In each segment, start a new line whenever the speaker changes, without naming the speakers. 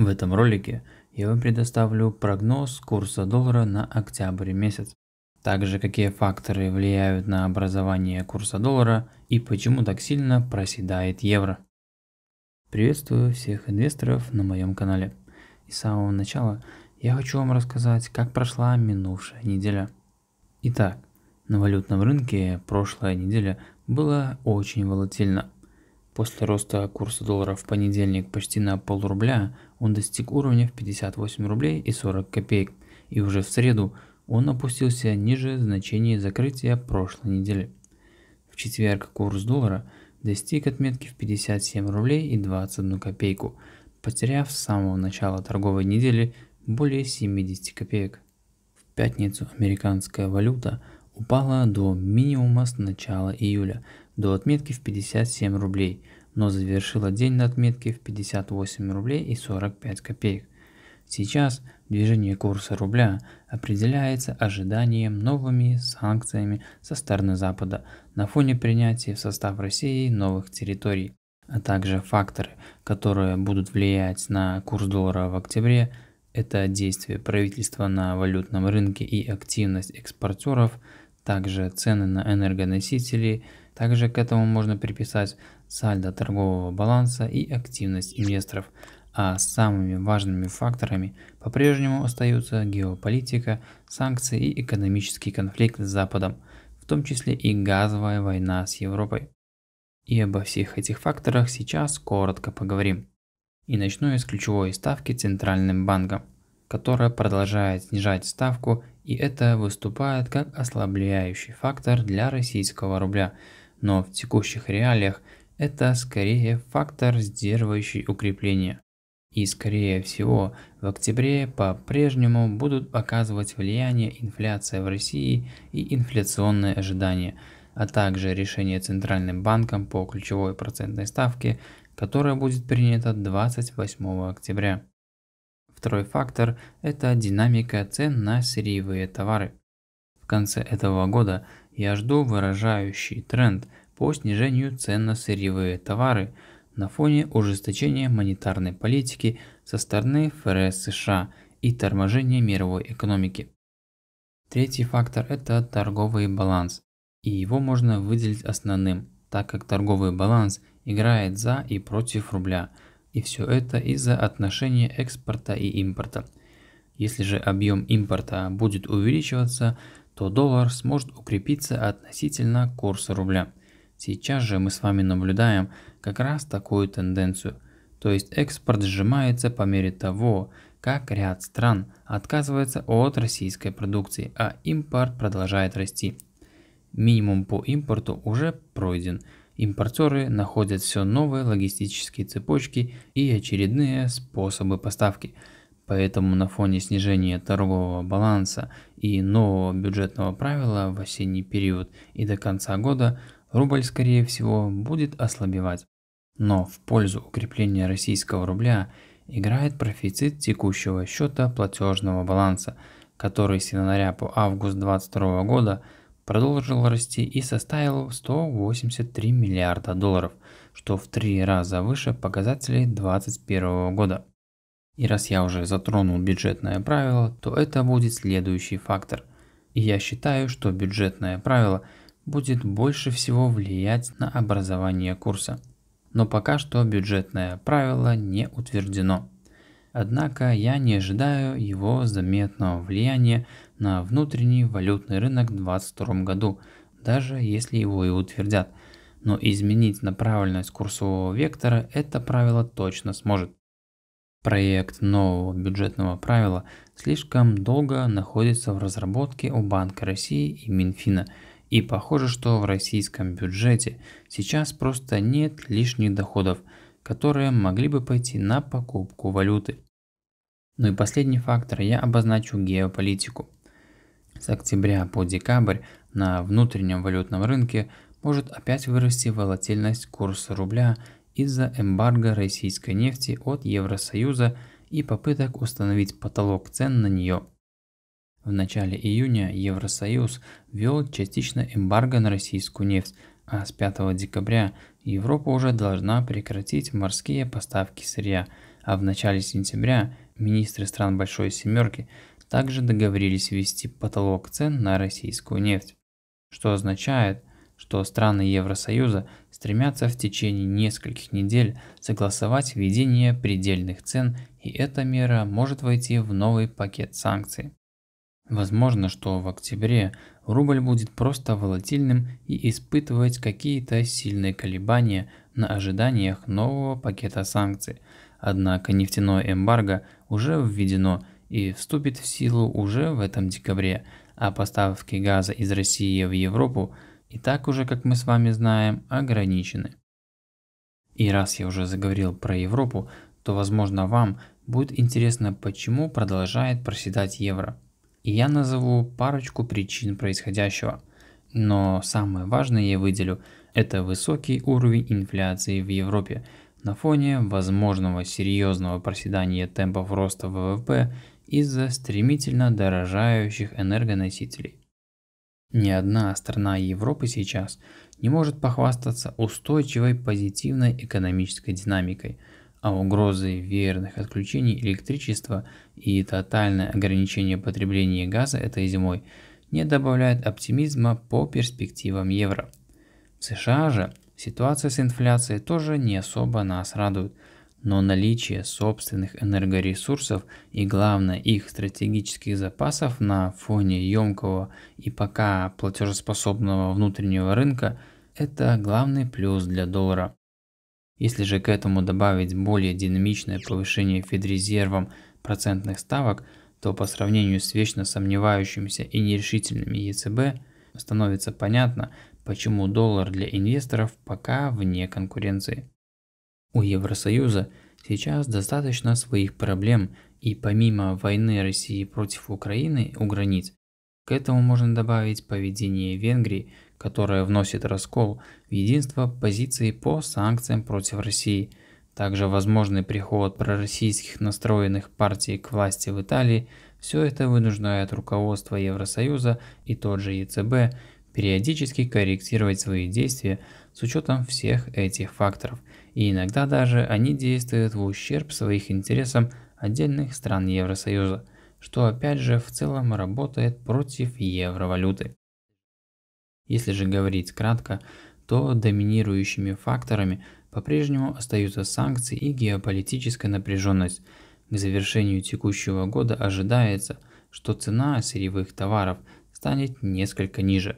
В этом ролике я вам предоставлю прогноз курса доллара на октябрь месяц, также какие факторы влияют на образование курса доллара и почему так сильно проседает евро. Приветствую всех инвесторов на моем канале. И с самого начала я хочу вам рассказать, как прошла минувшая неделя. Итак, на валютном рынке прошлая неделя была очень волатильна. После роста курса доллара в понедельник почти на полрубля он достиг уровня в 58 рублей и 40 копеек, и уже в среду он опустился ниже значения закрытия прошлой недели. В четверг курс доллара достиг отметки в 57 рублей и 21 копейку, потеряв с самого начала торговой недели более 70 копеек. В пятницу американская валюта упала до минимума с начала июля, до отметки в 57 рублей – но завершила день на отметке в 58 рублей и 45 копеек. Сейчас движение курса рубля определяется ожиданием новыми санкциями со стороны Запада на фоне принятия в состав России новых территорий, а также факторы, которые будут влиять на курс доллара в октябре, это действия правительства на валютном рынке и активность экспортеров, также цены на энергоносители – также к этому можно приписать сальдо торгового баланса и активность инвесторов, а самыми важными факторами по-прежнему остаются геополитика, санкции и экономический конфликт с Западом, в том числе и газовая война с Европой. И обо всех этих факторах сейчас коротко поговорим. И начну я с ключевой ставки Центральным банком, которая продолжает снижать ставку и это выступает как ослабляющий фактор для российского рубля – но в текущих реалиях это скорее фактор, сдерживающий укрепление. И скорее всего в октябре по-прежнему будут оказывать влияние инфляция в России и инфляционные ожидания, а также решение Центральным банком по ключевой процентной ставке, которая будет принято 28 октября. Второй фактор – это динамика цен на сырьевые товары. В конце этого года – я жду выражающий тренд по снижению цен на сырьевые товары на фоне ужесточения монетарной политики со стороны ФРС США и торможения мировой экономики. Третий фактор – это торговый баланс, и его можно выделить основным, так как торговый баланс играет за и против рубля, и все это из-за отношения экспорта и импорта. Если же объем импорта будет увеличиваться – то доллар сможет укрепиться относительно курса рубля. Сейчас же мы с вами наблюдаем как раз такую тенденцию. То есть экспорт сжимается по мере того, как ряд стран отказывается от российской продукции, а импорт продолжает расти. Минимум по импорту уже пройден. Импортеры находят все новые логистические цепочки и очередные способы поставки. Поэтому на фоне снижения торгового баланса и нового бюджетного правила в осенний период и до конца года рубль, скорее всего, будет ослабевать. Но в пользу укрепления российского рубля играет профицит текущего счета платежного баланса, который с января по август 2022 года продолжил расти и составил 183 миллиарда долларов, что в три раза выше показателей 2021 года. И раз я уже затронул бюджетное правило, то это будет следующий фактор. И я считаю, что бюджетное правило будет больше всего влиять на образование курса. Но пока что бюджетное правило не утверждено. Однако я не ожидаю его заметного влияния на внутренний валютный рынок в 2022 году, даже если его и утвердят. Но изменить направленность курсового вектора это правило точно сможет. Проект нового бюджетного правила слишком долго находится в разработке у Банка России и Минфина, и похоже, что в российском бюджете сейчас просто нет лишних доходов, которые могли бы пойти на покупку валюты. Ну и последний фактор я обозначу геополитику. С октября по декабрь на внутреннем валютном рынке может опять вырасти волатильность курса рубля из-за эмбарго российской нефти от Евросоюза и попыток установить потолок цен на нее. В начале июня Евросоюз ввел частично эмбарго на российскую нефть, а с 5 декабря Европа уже должна прекратить морские поставки сырья, а в начале сентября министры стран Большой Семерки также договорились ввести потолок цен на российскую нефть, что означает, что страны Евросоюза стремятся в течение нескольких недель согласовать введение предельных цен, и эта мера может войти в новый пакет санкций. Возможно, что в октябре рубль будет просто волатильным и испытывать какие-то сильные колебания на ожиданиях нового пакета санкций. Однако нефтяное эмбарго уже введено и вступит в силу уже в этом декабре, а поставки газа из России в Европу – и так уже, как мы с вами знаем, ограничены. И раз я уже заговорил про Европу, то возможно вам будет интересно, почему продолжает проседать евро. И я назову парочку причин происходящего. Но самое важное я выделю – это высокий уровень инфляции в Европе на фоне возможного серьезного проседания темпов роста ВВП из-за стремительно дорожающих энергоносителей. Ни одна страна Европы сейчас не может похвастаться устойчивой позитивной экономической динамикой, а угрозы верных отключений электричества и тотальное ограничение потребления газа этой зимой не добавляют оптимизма по перспективам евро. В США же ситуация с инфляцией тоже не особо нас радует – но наличие собственных энергоресурсов и, главное, их стратегических запасов на фоне емкого и пока платежеспособного внутреннего рынка – это главный плюс для доллара. Если же к этому добавить более динамичное повышение Федрезервом процентных ставок, то по сравнению с вечно сомневающимися и нерешительными ЕЦБ становится понятно, почему доллар для инвесторов пока вне конкуренции. У Евросоюза сейчас достаточно своих проблем, и помимо войны России против Украины у границ, к этому можно добавить поведение Венгрии, которое вносит раскол в единство позиции по санкциям против России, также возможный приход пророссийских настроенных партий к власти в Италии, все это вынуждает руководство Евросоюза и тот же ЕЦБ периодически корректировать свои действия с учетом всех этих факторов – и иногда даже они действуют в ущерб своих интересам отдельных стран Евросоюза, что опять же в целом работает против евровалюты. Если же говорить кратко, то доминирующими факторами по-прежнему остаются санкции и геополитическая напряженность. К завершению текущего года ожидается, что цена сырьевых товаров станет несколько ниже.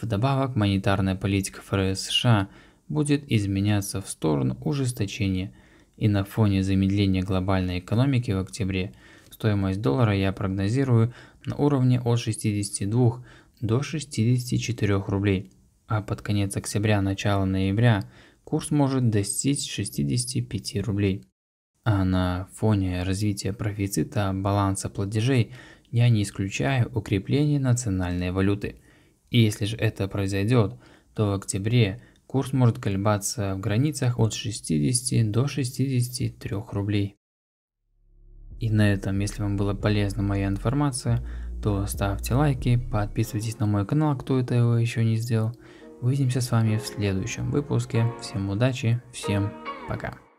Вдобавок монетарная политика ФРС США – будет изменяться в сторону ужесточения, и на фоне замедления глобальной экономики в октябре стоимость доллара я прогнозирую на уровне от 62 до 64 рублей, а под конец октября – начало ноября курс может достичь 65 рублей. А на фоне развития профицита баланса платежей я не исключаю укрепление национальной валюты. И если же это произойдет, то в октябре Курс может колебаться в границах от 60 до 63 рублей. И на этом, если вам была полезна моя информация, то ставьте лайки, подписывайтесь на мой канал, кто это его еще не сделал. Увидимся с вами в следующем выпуске. Всем удачи, всем пока.